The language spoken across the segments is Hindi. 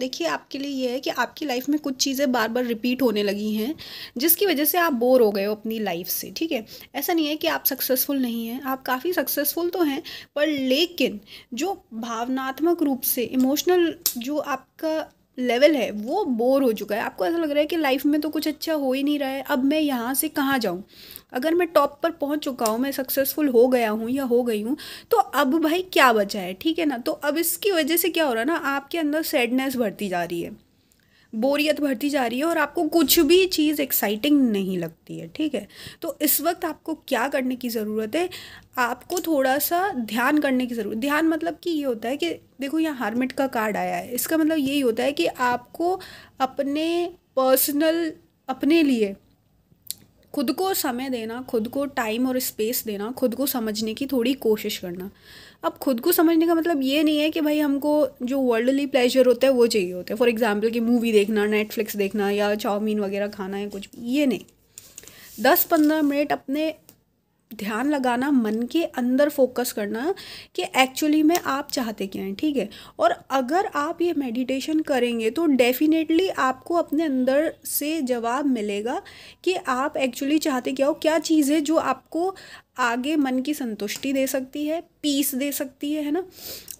देखिए आपके लिए ये है कि आपकी लाइफ में कुछ चीज़ें बार बार रिपीट होने लगी हैं जिसकी वजह से आप बोर हो गए हो अपनी लाइफ से ठीक है ऐसा नहीं है कि आप सक्सेसफुल नहीं हैं आप काफ़ी सक्सेसफुल तो हैं पर लेकिन जो भावनात्मक रूप से इमोशनल जो आपका लेवल है वो बोर हो चुका है आपको ऐसा लग रहा है कि लाइफ में तो कुछ अच्छा हो ही नहीं रहा है अब मैं यहाँ से कहाँ जाऊँ अगर मैं टॉप पर पहुँच चुका हूँ मैं सक्सेसफुल हो गया हूँ या हो गई हूँ तो अब भाई क्या बचा है ठीक है ना तो अब इसकी वजह से क्या हो रहा है ना आपके अंदर सैडनेस बढ़ती जा रही है बोरियत भरती जा रही है और आपको कुछ भी चीज़ एक्साइटिंग नहीं लगती है ठीक है तो इस वक्त आपको क्या करने की ज़रूरत है आपको थोड़ा सा ध्यान करने की ज़रूरत ध्यान मतलब कि ये होता है कि देखो यहाँ हारमिट का कार्ड आया है इसका मतलब यही होता है कि आपको अपने पर्सनल अपने लिए खुद को समय देना खुद को टाइम और स्पेस देना खुद को समझने की थोड़ी कोशिश करना अब खुद को समझने का मतलब ये नहीं है कि भाई हमको जो वर्ल्डली प्लेजर होता है वो चाहिए होता है फॉर एग्जाम्पल कि मूवी देखना नेटफ्लिक्स देखना या चाउमीन वगैरह खाना है कुछ ये नहीं दस पंद्रह मिनट अपने ध्यान लगाना मन के अंदर फोकस करना कि एक्चुअली में आप चाहते क्या हैं ठीक है और अगर आप ये मेडिटेशन करेंगे तो डेफिनेटली आपको अपने अंदर से जवाब मिलेगा कि आप एक्चुअली चाहते क्या हो क्या चीज़ है जो आपको आगे मन की संतुष्टि दे सकती है पीस दे सकती है है ना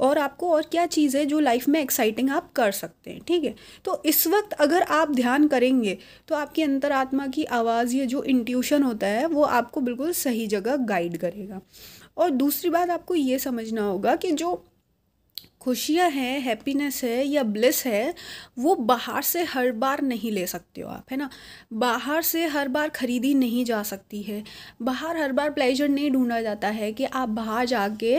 और आपको और क्या चीज़ है जो लाइफ में एक्साइटिंग आप कर सकते हैं ठीक है तो इस वक्त अगर आप ध्यान करेंगे तो आपकी अंतरात्मा की आवाज़ ये जो इंट्यूशन होता है वो आपको बिल्कुल सही जगह गाइड करेगा और दूसरी बात आपको ये समझना होगा कि जो खुशियाँ हैं हैप्पीनेस है या ब्लिस है वो बाहर से हर बार नहीं ले सकते हो आप है ना बाहर से हर बार खरीदी नहीं जा सकती है बाहर हर बार प्लेजर नहीं ढूंढा जाता है कि आप बाहर जाके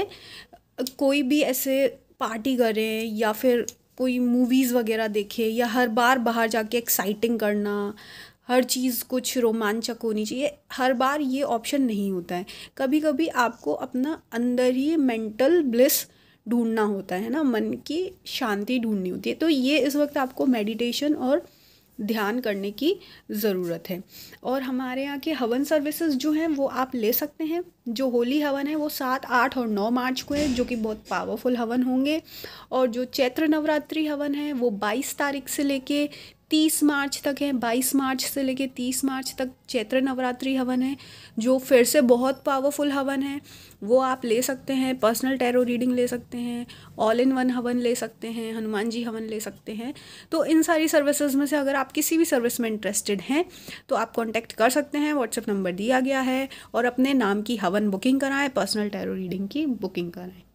कोई भी ऐसे पार्टी करें या फिर कोई मूवीज़ वगैरह देखें या हर बार बाहर जाके एक्साइटिंग करना हर चीज़ कुछ रोमांचक होनी चाहिए हर बार ये ऑप्शन नहीं होता है कभी कभी आपको अपना अंदर ही मेंटल ब्लिस ढूंढना होता है ना मन की शांति ढूंढनी होती है तो ये इस वक्त आपको मेडिटेशन और ध्यान करने की ज़रूरत है और हमारे यहाँ के हवन सर्विसेज जो हैं वो आप ले सकते हैं जो होली हवन है वो सात आठ और नौ मार्च को है जो कि बहुत पावरफुल हवन होंगे और जो चैत्र नवरात्रि हवन है वो बाईस तारीख से लेके तीस मार्च तक है बाईस मार्च से लेके तीस मार्च तक चैत्र नवरात्रि हवन है जो फिर से बहुत पावरफुल हवन है वो आप ले सकते हैं पर्सनल टैरो रीडिंग ले सकते हैं ऑल इन वन हवन ले सकते हैं हनुमान जी हवन ले सकते हैं तो इन सारी सर्विसेज में से अगर आप किसी भी सर्विस में इंटरेस्टेड हैं तो आप कॉन्टैक्ट कर सकते हैं व्हाट्सएप नंबर दिया गया है और अपने नाम की हवन बुकिंग कराएँ पर्सनल टैरो रीडिंग की बुकिंग कराएँ